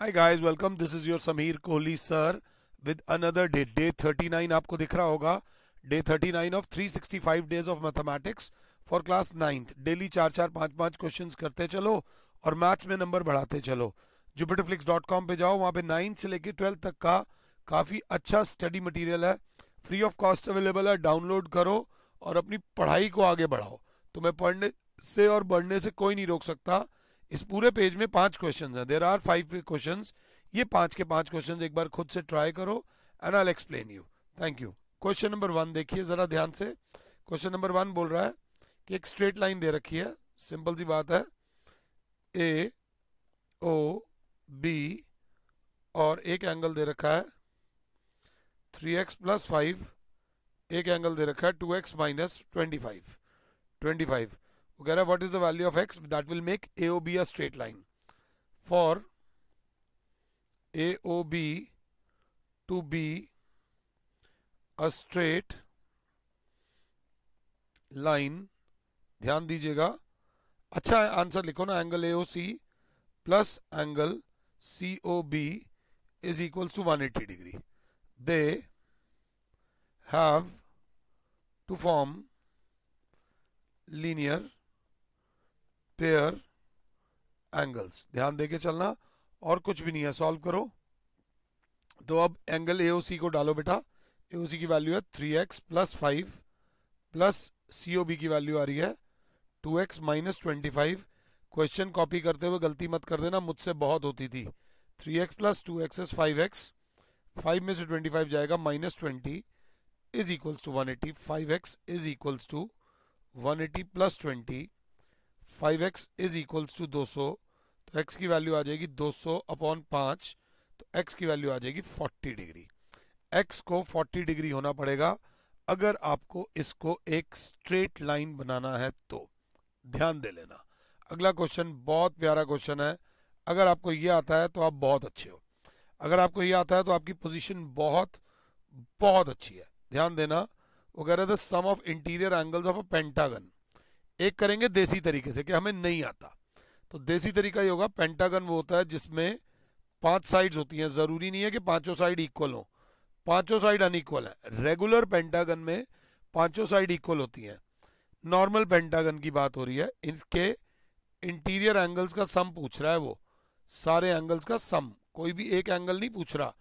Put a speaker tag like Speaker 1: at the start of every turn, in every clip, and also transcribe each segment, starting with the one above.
Speaker 1: Hi guys welcome this is your Sameer Kohli sir with another day day 39 आपको दिख रहा होगा day 39 of 365 days of mathematics for class ninth daily चार चार पांच पांच क्वेश्चंस करते चलो और मैथ्स में नंबर बढ़ाते चलो जुपिटरफ्लिक्स डॉट कॉम पे जाओ वहां पे नाइन्थ से लेके ट्वेल्थ तक का काफी अच्छा स्टडी मटीरियल है फ्री ऑफ कॉस्ट अवेलेबल है डाउनलोड करो और अपनी पढ़ाई को आगे बढ़ाओ तुम्हें पढ़ने से और बढ़ने से कोई नहीं रोक सकता इस पूरे पेज में पांच क्वेश्चन है देर आर फाइव क्वेश्चन ये पांच के पांच क्वेश्चन एक बार खुद से ट्राई करो and I explain you thank you question number one देखिए जरा ध्यान से क्वेश्चन नंबर वन बोल रहा है कि एक स्ट्रेट लाइन दे रखी है सिंपल सी बात है ए ओ बी और एक एंगल दे रखा है थ्री एक्स प्लस फाइव एक एंगल दे रखा है two x minus twenty five twenty five Okay, what is the value of x that will make AOB a straight line for AOB to be a straight line dhyan dijega acha answer likho na angle AOC plus angle COB is equals to 180 degree they have to form linear pair angles ध्यान देके चलना और कुछ भी नहीं है solve करो तो अब एंगल एओसी को डालो बेटा एओसी की वैल्यू है three x plus five plus COB की वैल्यू आ रही है two x minus twenty five question copy करते हुए गलती मत कर देना मुझसे बहुत होती थी three x plus two x is five x five में से ट्वेंटी फाइव जाएगा minus twenty is equals to one eighty five x is equals to one eighty plus twenty five x is equals to दो सौ तो x की value आ जाएगी दो सौ अपॉन पाँच तो एक्स की वैल्यू आ जाएगी फोर्टी डिग्री एक्स को फोर्टी डिग्री होना पड़ेगा अगर आपको इसको एक स्ट्रेट लाइन बनाना है तो ध्यान दे लेना अगला क्वेश्चन बहुत प्यारा क्वेश्चन है अगर आपको ये आता है तो आप बहुत अच्छे हो अगर आपको ये आता है तो आपकी पोजीशन बहुत बहुत अच्छी है ध्यान देना वो कह रहे थे sum of interior angles of a pentagon एक करेंगे देसी तरीके से कि हमें नहीं आता तो देसी तरीका ये होगा पेंटागन वो होता है जिसमें पांच साइड्स होती हैं जरूरी नहीं है कि पांचों साइड इक्वल हो पांचों साइड अनइक्वल है रेगुलर पेंटागन में पांचों साइड इक्वल होती हैं नॉर्मल पेंटागन की बात हो रही है इसके इंटीरियर एंगल्स का सम पूछ रहा है वो सारे एंगल्स का सम कोई भी एक एंगल नहीं पूछ रहा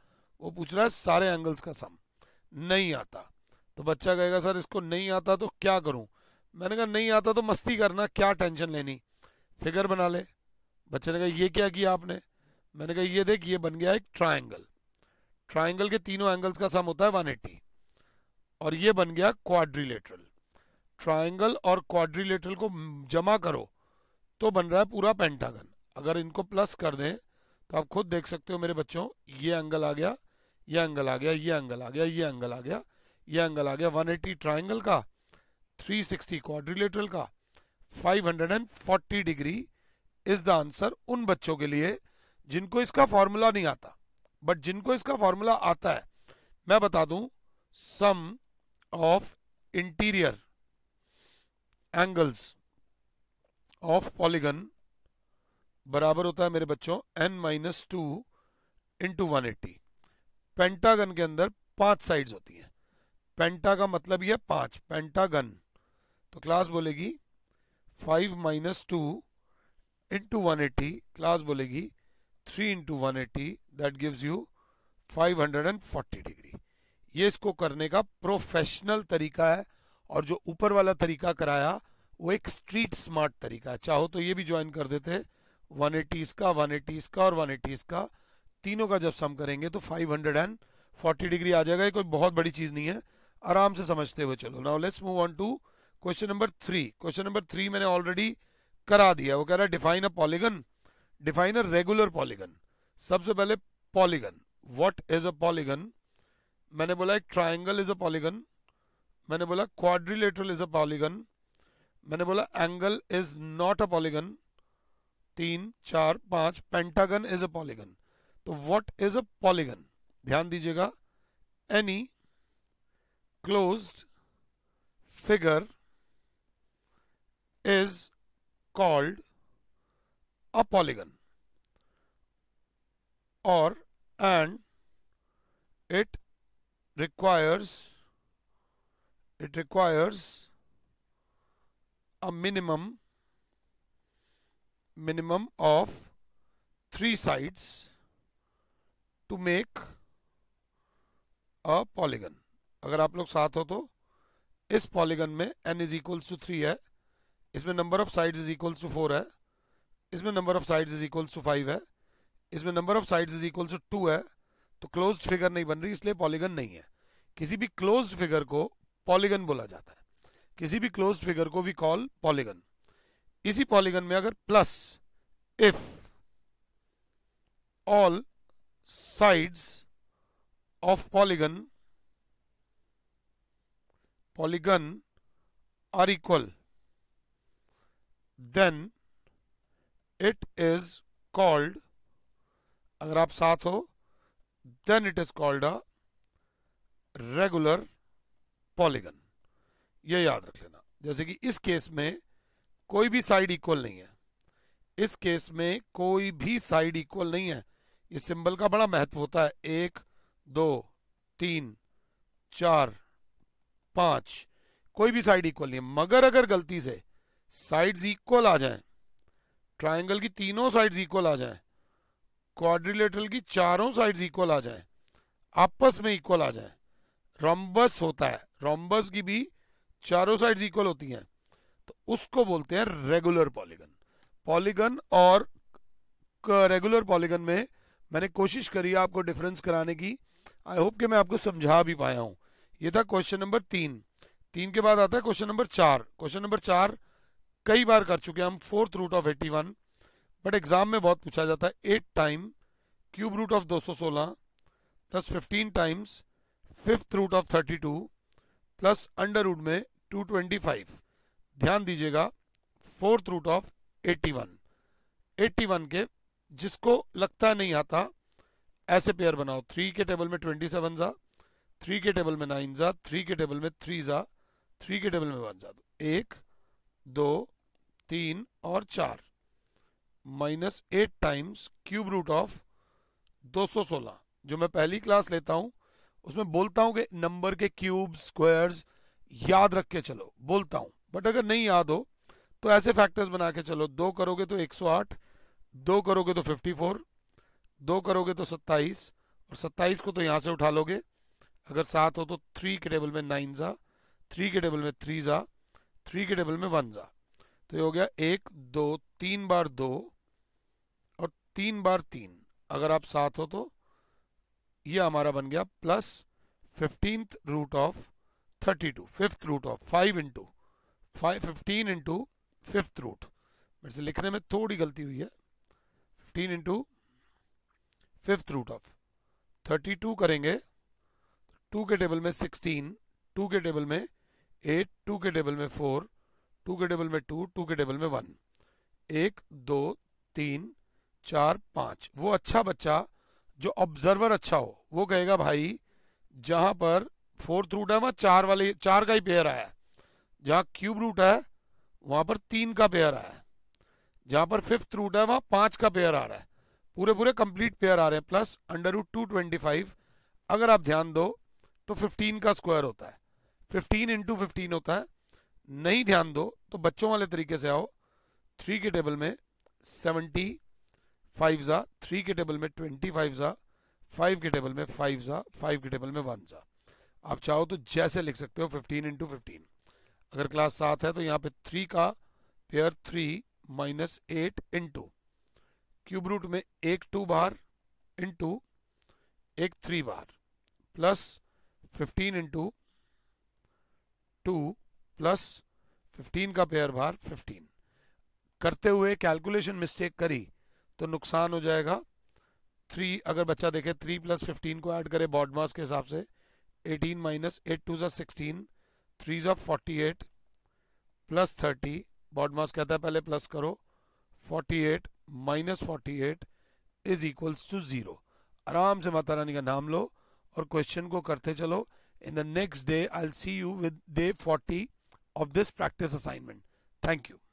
Speaker 1: वो पूछ रहा है सारे एंगल्स का सम नहीं आता तो बच्चा कहेगा सर इसको नहीं आता तो क्या करूं मैंने कहा नहीं आता तो मस्ती करना क्या टेंशन लेनी फिगर बना ले बच्चे ने कहा ये क्या किया आपने मैंने कहा ये देख ये बन गया एक ट्राइंगल ट्राइंगल के तीनों एंगल्स का सम होता है 180 और ये बन गया क्वाड्रिलेटरल ट्राइंगल और क्वाड्रिलेटरल को जमा करो तो बन रहा है पूरा पेंटागन अगर इनको प्लस कर दें तो आप खुद देख सकते हो मेरे बच्चों ये एंगल आ गया ये एंगल आ गया ये एंगल आ गया ये एंगल आ गया ये एंगल आ गया 180 ट्राइंगल का 360 क्वाड्रिलेटरल का 540 डिग्री इज द आंसर उन बच्चों के लिए जिनको इसका फॉर्मूला नहीं आता बट जिनको इसका फॉर्मूला आता है मैं बता दूं sum of interior angles of polygon बराबर होता है मेरे बच्चों N minus two into one eighty pentagon के अंदर पांच साइड्स होती हैं पेंटा का मतलब यह पांच पेंटागन तो क्लास बोलेगी five minus two into one eighty class बोलेगी three into one eighty that gives you five hundred and forty degree ये इसको करने का प्रोफेशनल तरीका है और जो ऊपर वाला तरीका कराया वो एक स्ट्रीट स्मार्ट तरीका है चाहो तो ये भी ज्वाइन कर देते वन एटीज का वन एटीज का और वन एटीज का तीनों का जब सम करेंगे तो five hundred and forty degree आ जाएगा ये कोई बहुत बड़ी चीज नहीं है आराम से समझते हुए चलो now let's move on to question number three question number three मैंने ऑलरेडी करा दिया वो कह रहा है define a polygon define a regular polygon सबसे पहले polygon what is a polygon मैंने बोला एक ट्राइंगल इज अ पॉलीगन मैंने बोला क्वाड्रिलेटरल इज अ पॉलीगन मैंने बोला angle is not a polygon तीन चार पांच पेंटागन इज अ पॉलीगन तो व्हाट इज अ पॉलीगन ध्यान दीजिएगा any closed figure is called a polygon or and it requires it requires a minimum minimum of three sides to make a polygon अगर आप लोग साथ हो तो इस पॉलीगन में n is equals to three है इसमें number of side is equals to four है इसमें number of side is equals to five है इसमें number of side is equals to two है तो क्लोज फिगर नहीं बन रही इसलिए पॉलीगन नहीं है किसी भी क्लोज फिगर को पॉलीगन बोला जाता है किसी भी क्लोज फिगर को वी कॉल पॉलीगन इसी पॉलीगन में अगर plus if all sides of polygon polygon are equal then it is called अगर आप साथ हो then it is called a regular polygon ये याद रख लेना जैसे कि इस केस में कोई भी साइड इक्वल नहीं है इस केस में कोई भी साइड इक्वल नहीं है इस सिंबल का बड़ा महत्व होता है एक दो तीन चार पांच कोई भी साइड इक्वल नहीं है मगर अगर गलती से साइड्स इक्वल आ जाएं ट्राइंगल की तीनों साइड्स इक्वल आ जाएं क्वाड्रिलेटरल की चारों साइड्स इक्वल आ जाएं आपस में इक्वल आ जाएं रोम्बस होता है रोम्बस की भी चारों साइड्स इक्वल होती हैं तो उसको बोलते हैं रेगुलर पॉलीगन पॉलीगन और रेगुलर पॉलीगन में मैंने कोशिश करी आपको डिफरेंस कराने की आई होप कि मैं आपको समझा भी पाया हूं ये था क्वेश्चन नंबर तीन तीन के बाद आता है क्वेश्चन नंबर चार क्वेश्चन नंबर चार कई बार कर चुके हैं हम fourth root of eighty one but exam में बहुत पूछा जाता है eight time cube root of दो सौ सोलह plus fifteen times fifth root of thirty two plus under root में टू ट्वेंटी फाइव ध्यान दीजिएगा fourth root of eighty one eighty one के जिसको लगता नहीं आता ऐसे पेयर बनाओ थ्री के टेबल में ट्वेंटी सेवन जा थ्री के टेबल में नाइन जा थ्री के टेबल में थ्री जा थ्री के टेबल में वन जा दो एक दो तीन और चार minus eight times cube root of 216 जो मैं पहली क्लास लेता हूं उसमें बोलता हूं कि नंबर के क्यूब स्क्वायर्स याद रख के चलो बोलता हूं बट अगर नहीं याद हो तो ऐसे फैक्टर्स बना के चलो दो करोगे तो 108 दो करोगे तो 54 दो करोगे तो 27 और 27 को तो यहां से उठा लोगे अगर सात हो तो थ्री के टेबल में नाइन जा थ्री के टेबल में थ्री जा थ्री के टेबल में वन जा तो ये हो गया एक दो तीन बार दो और तीन बार तीन अगर आप साथ हो तो ये हमारा बन गया plus fifteen root of thirty two fifth root of five into five fifteen into fifth root मेरे से लिखने में थोड़ी गलती हुई है fifteen into fifth root of thirty two करेंगे तो टू के टेबल में सिक्सटीन टू के टेबल में एट टू के टेबल में फोर टू के टेबल में टू टू के टेबल में वन एक दो तीन चार पांच वो अच्छा बच्चा जो ऑब्जर्वर अच्छा हो वो कहेगा भाई जहां पर फोर्थ रूट है वहां चार वाले चार का ही पेयर आया जहां क्यूब रूट है वहां पर तीन का पेयर आया है पर फिफ्थ रूट है वहां पांच का पेयर आ रहा है पूरे पूरे कंप्लीट पेयर आ रहे हैं plus under root two twenty five अगर आप ध्यान दो तो फिफ्टीन का स्क्वायर होता है फिफ्टीन इंटू फिफ्टीन होता है नहीं ध्यान दो तो बच्चों वाले तरीके से आओ थ्री के टेबल में सेवेंटी फाइव ज़ा थ्री के टेबल में ट्वेंटी फाइव ज़ा फाइव के टेबल में फाइव ज़ा फाइव के टेबल में वन ज़ा आप चाहो तो जैसे लिख सकते हो फिफ्टीन इंटू फिफ्टीन अगर क्लास सात है तो यहाँ पे थ्री का pair three minus eight into cube root में एक टू बार इंटू एक थ्री बार plus fifteen into two plus 15 का पेयर भार 15 करते हुए कैलकुलेशन मिस्टेक करी तो नुकसान हो जाएगा थ्री अगर बच्चा देखे थ्री प्लस फिफ्टीन को ऐड करे बॉडमास के हिसाब से एटीन माइनस एट टू जो सिक्सटीन थ्री जो forty eight plus thirty BODMAS कहता है पहले प्लस करो forty eight minus forty eight is equals to zero आराम से माता रानी का नाम लो और क्वेश्चन को करते चलो in the next day I see you with day forty of this practice assignment. Thank you.